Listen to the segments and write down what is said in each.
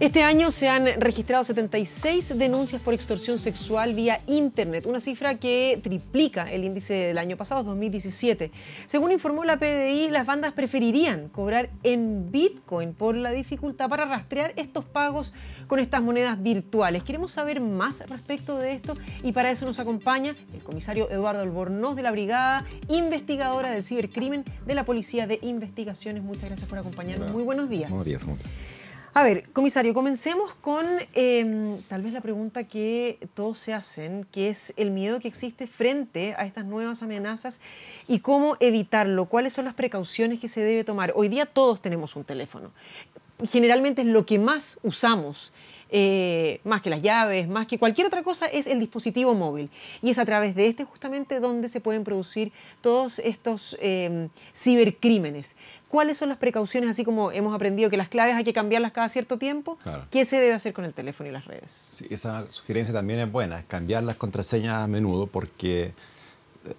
Este año se han registrado 76 denuncias por extorsión sexual vía Internet, una cifra que triplica el índice del año pasado, 2017. Según informó la PDI, las bandas preferirían cobrar en Bitcoin por la dificultad para rastrear estos pagos con estas monedas virtuales. Queremos saber más respecto de esto y para eso nos acompaña el comisario Eduardo Albornoz de la Brigada Investigadora del Cibercrimen de la Policía de Investigaciones. Muchas gracias por acompañarnos. Muy buenos días. Buenos días. A ver, comisario, comencemos con em, tal vez la pregunta que todos se hacen, que es el miedo que existe frente a estas nuevas amenazas y cómo evitarlo, cuáles son las precauciones que se debe tomar. Hoy día todos tenemos un teléfono generalmente es lo que más usamos. Eh, más que las llaves, más que cualquier otra cosa, es el dispositivo móvil. Y es a través de este justamente donde se pueden producir todos estos em, cibercrímenes. ¿Cuáles son las precauciones, así como hemos aprendido que las claves hay que cambiarlas cada cierto tiempo? ¿Qué se debe hacer con el teléfono y las redes? esa sugerencia también es buena, cambiar las contraseñas a menudo porque...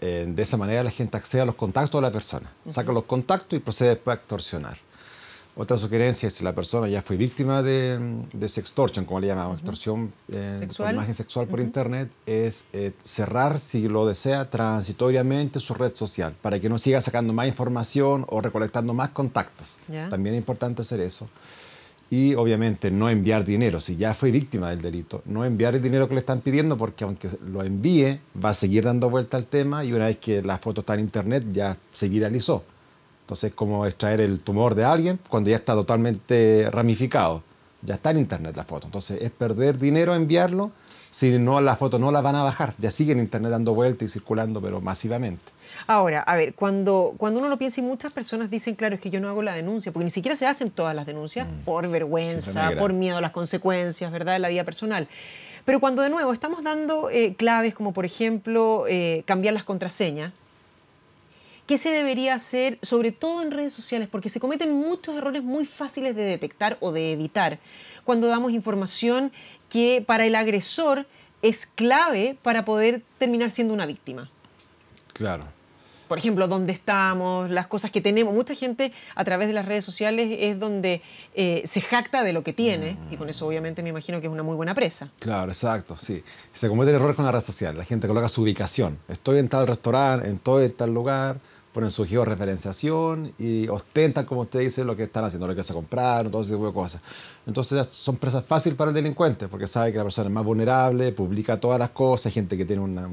Eh, de esa manera la gente accede a los contactos de la persona, saca los contactos y procede después a extorsionar. Otra sugerencia si la persona ya fue víctima de, de extorsión, como le llamamos, extorsión eh, imagen sexual por Internet, es eh, cerrar, si lo desea, transitoriamente su red social para que no siga sacando más información o recolectando más contactos. También es importante hacer eso. Y obviamente no enviar dinero, si ya fue víctima del delito, no enviar el dinero que le están pidiendo porque aunque lo envíe, va a seguir dando vuelta al tema y una vez que la foto está en Internet ya se viralizó. Entonces, como extraer el tumor de alguien cuando ya está totalmente ramificado. Ya está en internet la foto. Entonces, es perder dinero enviarlo si no la foto no la van a bajar. Ya sigue en internet dando vueltas y circulando, pero masivamente. Ahora, a ver, cuando, cuando uno lo piensa y muchas personas dicen, claro, es que yo no hago la denuncia, porque ni siquiera se hacen todas las denuncias mm. por vergüenza, por miedo a las consecuencias, ¿verdad?, de la vida personal. Pero cuando de nuevo estamos dando eh, claves como, por ejemplo, eh, cambiar las contraseñas, ¿Qué se debería hacer, sobre todo en redes sociales? Porque se cometen muchos errores muy fáciles de detectar o de evitar cuando damos información que para el agresor es clave para poder terminar siendo una víctima. Claro. Por ejemplo, dónde estamos, las cosas que tenemos. Mucha gente a través de las redes sociales es donde eh, se jacta de lo que tiene y con eso obviamente me imagino que es una muy buena presa. Claro, exacto, sí. Se cometen errores con la red social. La gente coloca su ubicación. Estoy en tal restaurante, en tal lugar, ponen su georreferenciación y ostentan, como usted dice, lo que están haciendo, lo que se compraron, todo ese tipo de cosas. Entonces son presas fáciles para el delincuente, porque sabe que la persona es más vulnerable, publica todas las cosas, hay gente que tiene una,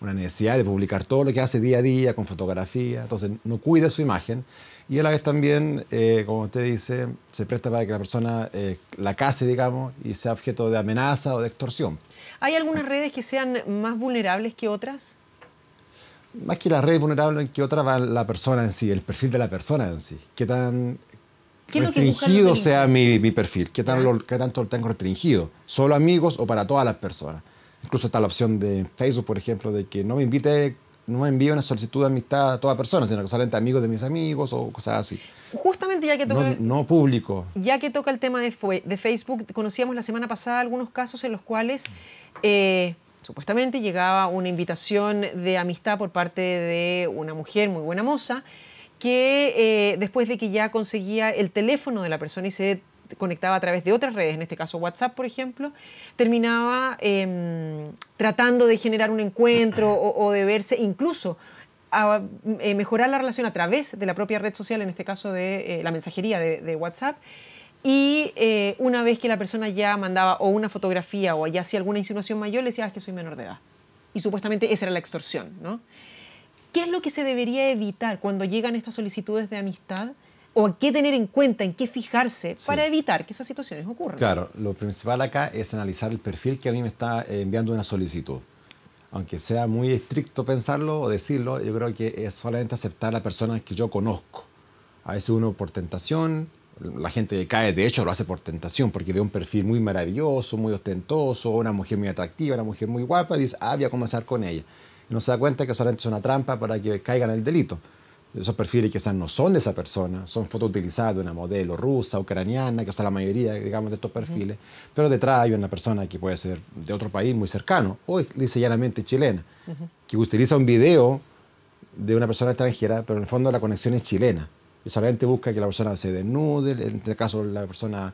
una necesidad de publicar todo lo que hace día a día con fotografía, entonces no cuida su imagen y a la vez también, eh, como usted dice, se presta para que la persona eh, la case, digamos, y sea objeto de amenaza o de extorsión. ¿Hay algunas redes que sean más vulnerables que otras? más que la red vulnerable, en que otra va la persona en sí, el perfil de la persona en sí. Qué tan restringido sea mi, perfil, qué, tan qué tanto lo tengo restringido, solo amigos o para todas las personas. Incluso está la opción de Facebook, por ejemplo, de que no me invite, no me envíe una solicitud de amistad a toda persona, sino que solamente amigos de mis amigos o cosas así. Justamente ya que toca... No, público. Ya que toca el tema de, de, Facebook, conocíamos la semana pasada algunos casos en los cuales... Eh, Supuestamente llegaba una invitación de amistad por parte de una mujer muy buena moza que eh, después de que ya conseguía el teléfono de la persona y se conectaba a través de otras redes, en este caso WhatsApp, por ejemplo, terminaba em, tratando de generar un encuentro o, de verse, incluso a eh, mejorar la relación a través de la propia red social, en este caso de eh, la mensajería de WhatsApp. Y eh, una vez que la persona ya mandaba o una fotografía o ya hacía alguna insinuación mayor, le decía ah, que soy menor de edad. Y supuestamente esa era la extorsión. ¿no? ¿Qué es lo que se debería evitar cuando llegan estas solicitudes de amistad? ¿O qué tener en cuenta, en qué fijarse para evitar que esas situaciones ocurran? Claro, lo principal acá es analizar el perfil que a mí me está enviando una solicitud. Aunque sea muy estricto pensarlo o decirlo, yo creo que es solamente aceptar a la personas que yo conozco. A veces uno por tentación, la gente cae, de hecho, lo hace por tentación, porque ve un perfil muy maravilloso, muy ostentoso, una mujer muy atractiva, una mujer muy guapa, y dice, ah, voy a comenzar con ella. Y no se da cuenta que solamente es una trampa para que caigan en el delito. Esos perfiles quizás no son de esa persona, son fotos utilizadas de una modelo rusa, ucraniana, que son la mayoría, digamos, de estos perfiles, pero detrás hay una persona que puede ser de otro país muy cercano, o dice llanamente chilena, que utiliza un video de una persona extranjera, pero en el fondo la conexión es chilena solamente busca que la persona se desnude, en este caso la persona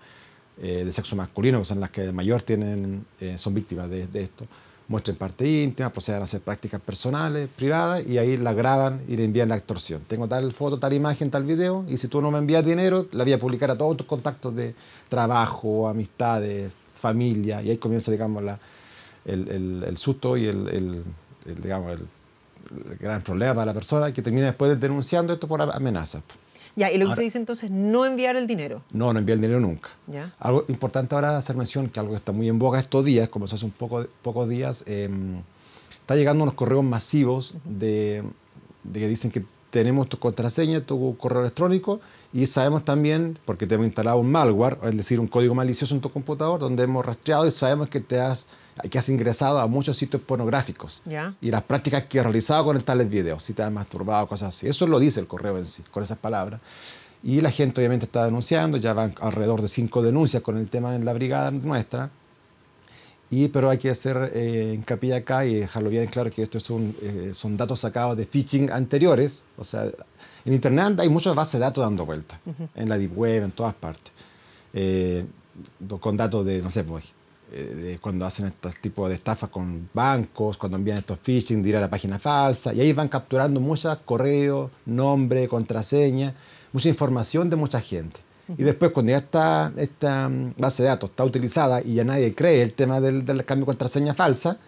eh, de sexo masculino, que son las que mayor tienen, eh, son víctimas de, esto, muestren parte íntima, procedan a hacer prácticas personales, privadas, y ahí la graban y le envían la extorsión. Tengo tal foto, tal imagen, tal video, y si tú no me envías dinero, la voy a publicar a todos tus contactos de trabajo, amistades, familia, y ahí comienza, digamos, la, el, susto y el, el digamos, el gran problema para la persona que termina después denunciando esto por amenazas. Ya, y lo que usted dice entonces, no enviar el dinero. No, no enviar el dinero nunca. Algo importante ahora hacer mención, que algo que está muy en boga estos días, como hace un poco, pocos días, em, está llegando unos correos masivos de, que dicen que tenemos tu contraseña, tu correo electrónico y sabemos también, porque te hemos instalado un malware, es decir, un código malicioso en tu computador, donde hemos rastreado y sabemos que te has eh, que has ingresado a muchos sitios pornográficos y las prácticas que has realizado con tales videos, si te has masturbado, cosas así. Eso lo dice el correo en sí, con esas palabras. Y la gente obviamente está denunciando, ya van alrededor de cinco denuncias con el tema en la brigada nuestra. Y, pero hay que hacer eh, hincapié acá y dejarlo bien claro que esto son, eh, son datos sacados de phishing anteriores. O sea, en Internet hay muchas bases de datos dando vueltas, en la Deep Web, en todas partes. con datos de, no sé, pues, eh, cuando hacen este tipo de estafas con bancos, cuando envían estos phishing de a la página falsa, y ahí van capturando muchos correos, nombre, contraseña, mucha información de mucha gente. Y después cuando ya está esta mm, base de datos está utilizada y ya nadie cree el tema del, del cambio de contraseña falsa,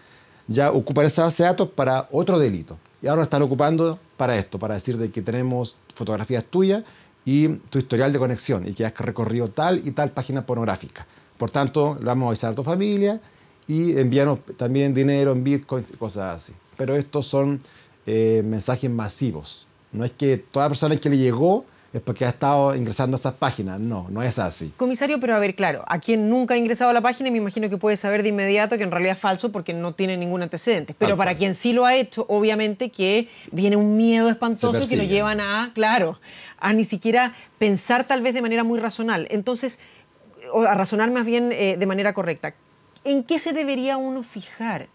ya ocupan esa base de datos para otro delito. Y ahora están ocupando para esto, para decir de que tenemos fotografías tuyas y tu historial de conexión y que has recorrido tal y tal página pornográfica. Por tanto, vamos a avisar a tu familia y envíanos también dinero en Bitcoin, cosas así. Pero estos son eh, mensajes masivos. No es que toda persona que le llegó es porque ha estado ingresando a esas páginas. No, no es así. Comisario, pero a ver, claro, a quien nunca ha ingresado a la página, me imagino que puede saber de inmediato que en realidad es falso porque no tiene ningún antecedente. Pero para quien sí lo ha hecho, obviamente que viene un miedo espantoso que lo llevan a, claro, a ni siquiera pensar tal vez de manera muy racional. Entonces, o a razonar más bien eh, de manera correcta. ¿En qué se debería uno fijar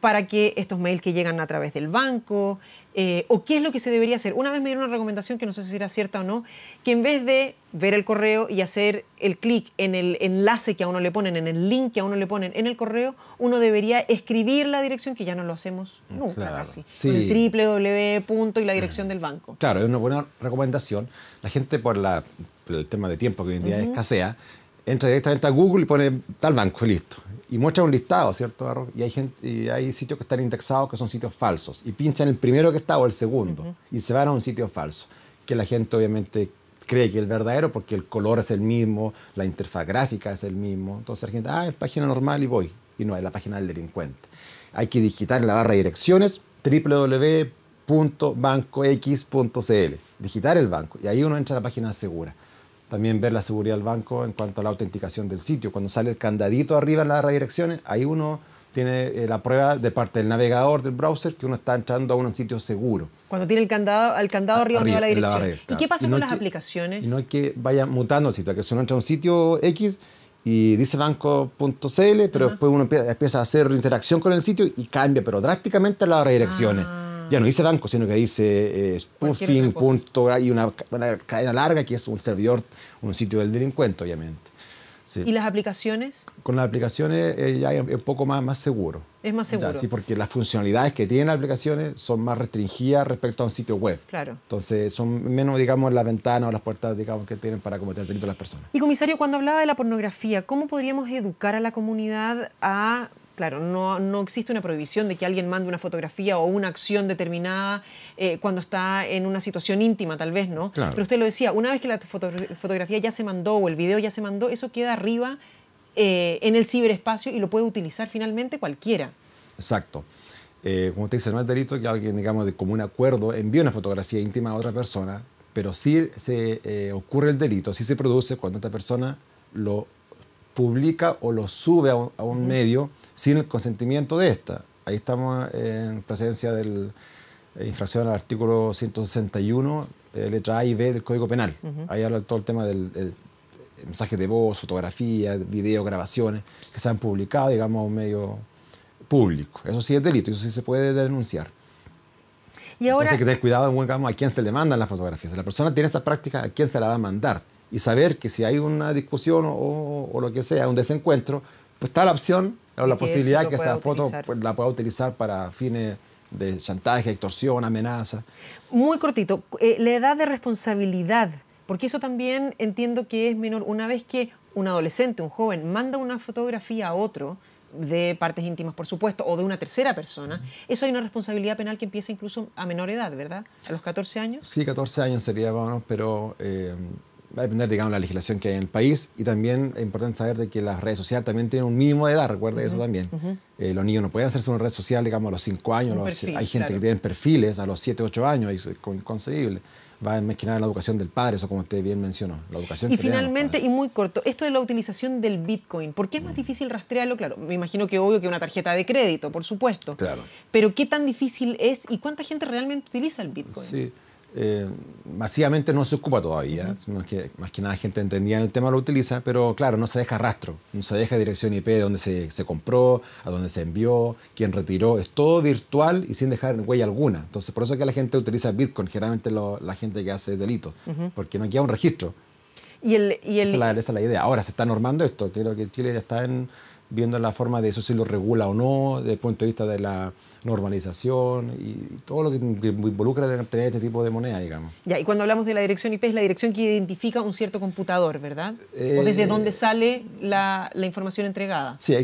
para que estos mails que llegan a través del banco, eh, o qué es lo que se debería hacer? Una vez me dieron una recomendación que no sé si era cierta o no, que en vez de ver el correo y hacer el clic en el enlace que a uno le ponen, en el link que a uno le ponen en el correo, uno debería escribir la dirección, que ya no lo hacemos mm, nunca así. el www punto y la dirección mm. del banco. Claro, es una buena recomendación. La gente por el tema de tiempo que hoy en día escasea, entra directamente a Google y pone tal banco y listo. Y muestra un listado, ¿cierto, Y hay, y hay sitios que están indexados que son sitios falsos. Y pinchan el primero que está o el segundo. Y se van a un sitio falso. Que la gente obviamente cree que es el verdadero porque el color es el mismo, la interfaz gráfica es el mismo. Entonces la gente, ah, es página normal y voy. Y no, es la página del delincuente. Hay que digitar en la barra de direcciones www.bancox.cl. Digitar el banco. Y ahí uno entra a la página segura. También ver la seguridad del banco en cuanto a la autenticación del sitio. Cuando sale el candadito arriba en las redirecciones, ahí uno tiene eh, la prueba de parte del navegador del browser que uno está entrando a un sitio seguro. Cuando tiene el candado, el candado arriba, en la dirección. ¿Y qué pasa con las aplicaciones? no hay que vaya mutando el sitio, que si uno entra a un sitio X y dice banco.cl, pero después uno empieza, a hacer interacción con el sitio y cambia, pero drásticamente las redirecciones. Ah ya no dice banco, sino que dice eh, punto, y una, cadena larga que es un servidor, un sitio del delincuente, obviamente. ¿Y las aplicaciones? Con las aplicaciones eh, ya es un poco más, más seguro. Es más seguro. sí, porque las funcionalidades que tienen las aplicaciones son más restringidas respecto a un sitio web. Claro. Entonces, son menos, digamos, las ventanas o las puertas, digamos, que tienen para cometer delitos las personas. Y, comisario, cuando hablaba de la pornografía, ¿cómo podríamos educar a la comunidad a Claro, no, existe una prohibición de que alguien mande una fotografía o una acción determinada eh, cuando está en una situación íntima, tal vez, ¿no? Pero usted lo decía, una vez que la fotografía ya se mandó o el video ya se mandó, eso queda arriba eh, en el ciberespacio y lo puede utilizar finalmente cualquiera. Exacto. Eh, como usted dice, no es delito que alguien, digamos, de común acuerdo envíe una fotografía íntima a otra persona, pero sí se ocurre el delito, sí se produce cuando esta persona lo publica o lo sube a un, medio sin el consentimiento de esta. Ahí estamos eh, en presencia de eh, infracción al artículo 161, eh, letra A y B del Código Penal. Ahí habla todo el tema del mensaje de voz, fotografía, video, grabaciones que se han publicado, digamos, un medio público. Eso sí es delito, eso sí se puede denunciar. Y ahora... hay que tener cuidado en buen a quién se le mandan las fotografías. Si la persona tiene esa práctica, ¿a quién se la va a mandar? Y saber que si hay una discusión o lo que sea, un desencuentro, pues está la opción o la posibilidad que esa foto pues, la pueda utilizar para fines de chantaje, extorsión, amenaza. Muy cortito, eh, la edad de responsabilidad, porque eso también entiendo que es menor. Una vez que un adolescente, un joven, manda una fotografía a otro, de partes íntimas, por supuesto, o de una tercera persona, eso hay una responsabilidad penal que empieza incluso a menor edad, ¿verdad? A los 14 años. Sí, 14 años sería, bueno, pero... Eh, va a depender, digamos, de la legislación que hay en el país y también es importante saber de que las redes sociales también tienen un mínimo de edad, recuerde eso también. Eh, los niños no pueden hacerse una red social, digamos, a los 5 años, hay gente que tiene perfiles a los 7, 8 años, es inconcebible. Va a mezclar la educación del padre, eso como usted bien mencionó, la educación Y finalmente, y muy corto, esto de la utilización del Bitcoin, ¿por qué es más mm. difícil rastrearlo? Claro, me imagino que obvio que una tarjeta de crédito, por supuesto. Claro. Pero ¿qué tan difícil es y cuánta gente realmente utiliza el Bitcoin? Sí. Eh, masivamente no se ocupa todavía, que más que nada gente entendía en el tema lo utiliza, pero claro, no se deja rastro, no se deja dirección IP de dónde se, se, compró, a dónde se envió, quién retiró, es todo virtual y sin dejar huella alguna. Entonces, por eso es que la gente utiliza Bitcoin, generalmente la gente que hace delitos, porque no queda un registro. ¿Y y esa, es la, idea. Ahora se está normando esto, creo que Chile ya está en viendo la forma de eso si lo regula o no, desde el punto de vista de la normalización y todo lo que involucra tener este tipo de moneda, digamos. Ya, y cuando hablamos de la dirección IP, es la dirección que identifica un cierto computador, ¿verdad? o eh, desde dónde sale la, la información entregada. Sí,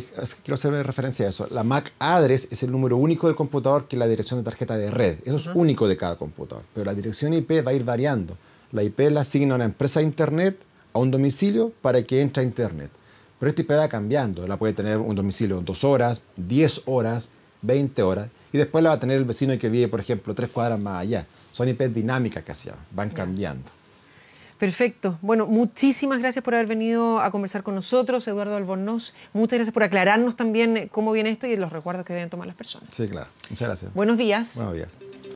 quiero hacer referencia a eso. La MAC address es el número único del computador que la dirección de tarjeta de red. Eso es único de cada computador. Pero la dirección IP va a ir variando. La IP la asigna una empresa de Internet a un domicilio para que entre a Internet. Pero este IP va cambiando. La puede tener un domicilio en dos horas, diez horas, veinte horas. Y después la va a tener el vecino que vive, por ejemplo, tres cuadras más allá. Son IP dinámicas que van cambiando. Perfecto. Bueno, muchísimas gracias por haber venido a conversar con nosotros, Eduardo Albornoz. Muchas gracias por aclararnos también cómo viene esto y los recuerdos que deben tomar las personas. Sí, claro. Muchas gracias. Buenos días. Buenos días.